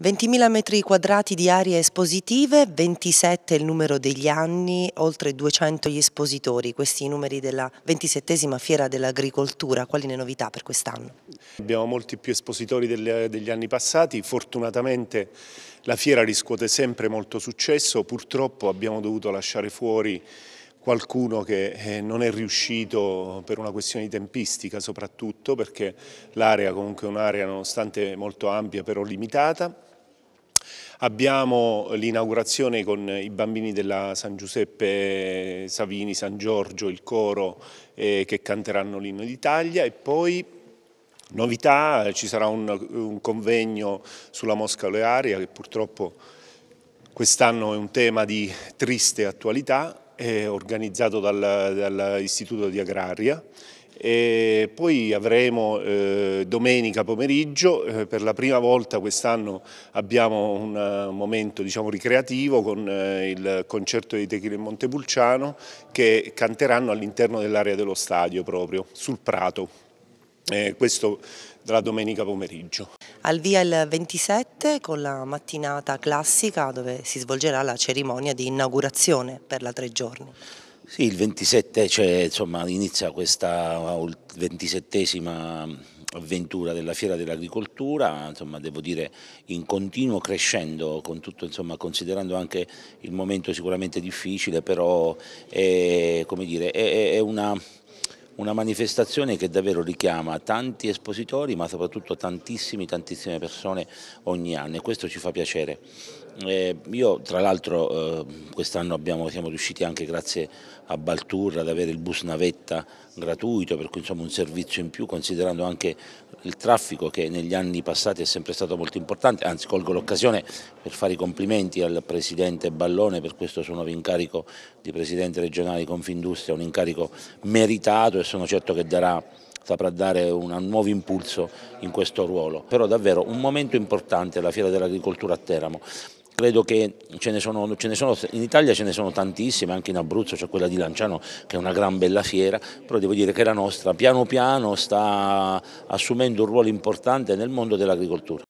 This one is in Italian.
20.000 metri quadrati di aree espositive, 27 il numero degli anni, oltre 200 gli espositori, questi i numeri della 27esima Fiera dell'Agricoltura, quali le novità per quest'anno? Abbiamo molti più espositori degli anni passati, fortunatamente la fiera riscuote sempre molto successo, purtroppo abbiamo dovuto lasciare fuori qualcuno che eh, non è riuscito per una questione di tempistica soprattutto perché l'area comunque è un'area nonostante molto ampia però limitata. Abbiamo l'inaugurazione con i bambini della San Giuseppe Savini, San Giorgio, il coro eh, che canteranno l'inno d'Italia e poi novità, ci sarà un, un convegno sulla mosca olearia che purtroppo quest'anno è un tema di triste attualità organizzato dall'Istituto di Agraria e poi avremo eh, domenica pomeriggio, eh, per la prima volta quest'anno abbiamo un uh, momento diciamo, ricreativo con eh, il concerto dei Techi e Montepulciano che canteranno all'interno dell'area dello stadio proprio, sul Prato eh, questo la domenica pomeriggio. Al via il 27 con la mattinata classica dove si svolgerà la cerimonia di inaugurazione per la tre giorni. Sì, il 27 cioè, insomma, inizia questa ventisettesima avventura della Fiera dell'Agricoltura, insomma devo dire in continuo crescendo, con tutto, insomma, considerando anche il momento sicuramente difficile, però è, dire, è, è una una manifestazione che davvero richiama tanti espositori ma soprattutto tantissime, tantissime persone ogni anno e questo ci fa piacere. Eh, io tra l'altro eh, quest'anno siamo riusciti anche grazie a Balturra ad avere il bus navetta gratuito, per cui insomma un servizio in più considerando anche il traffico che negli anni passati è sempre stato molto importante, anzi colgo l'occasione per fare i complimenti al Presidente Ballone per questo suo nuovo incarico di Presidente regionale di Confindustria, un incarico meritato e sono certo che darà saprà dare un nuovo impulso in questo ruolo. Però davvero un momento importante la Fiera dell'Agricoltura a Teramo credo che ce ne, sono, ce ne, sono, in Italia ce ne sono tantissime, anche in Abruzzo c'è quella di Lanciano che è una gran bella fiera, però devo dire che la nostra piano piano sta assumendo un ruolo importante nel mondo dell'agricoltura.